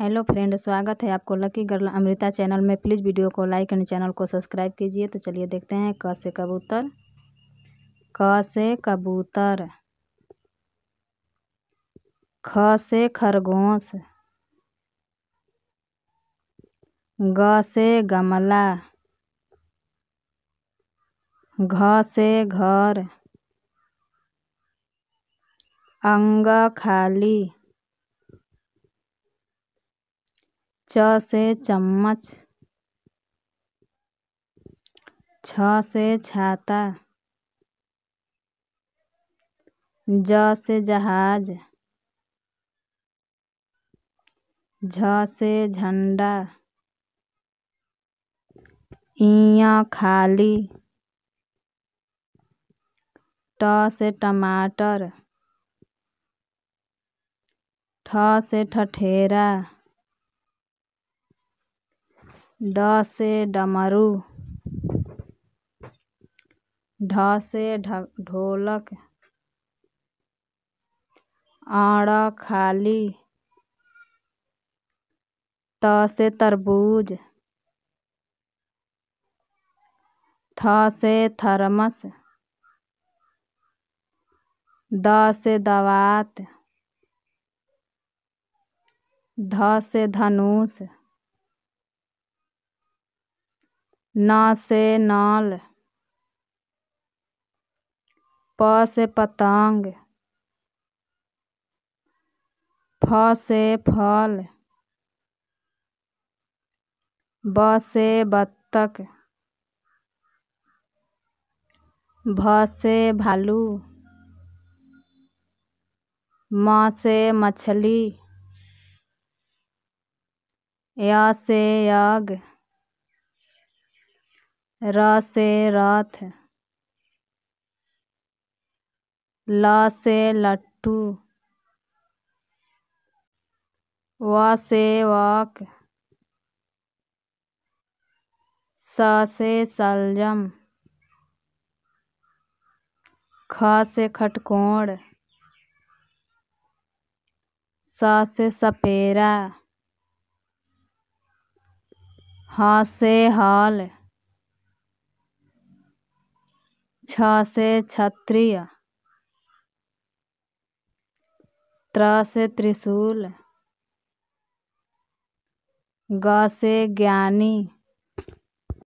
hello friend स्वागत है आपको लकी गर्ल अमृता चैनल में प्लीज़ वीडियो को लाइक एंड चैनल को सब्सक्राइब कीजिए तो चलिए देखते हैं क से कबूतर क से कबूतर ख से खरगोश ग से गमला घ से घर अंग खाली से चम्मच छ से छाता ज से जहाज झ से झंडा इया खाली ट से टमाटर ठ से ठठेरा ड से डमरू ढ से ढोलक आड़ा खाली त से तरबूज थ से थर्मस द से दवात ध से धनुष से नाल प से पतंग फ से फल ब से बत्तख भ से भालू म से मछली या से याग रा से रात ला से लट्टू वा से वाक सा से सलजम खा से खटकोण सा से सपेरा हा से हाल छः से छतरी त्र से त्रिशूल ग से ज्ञानी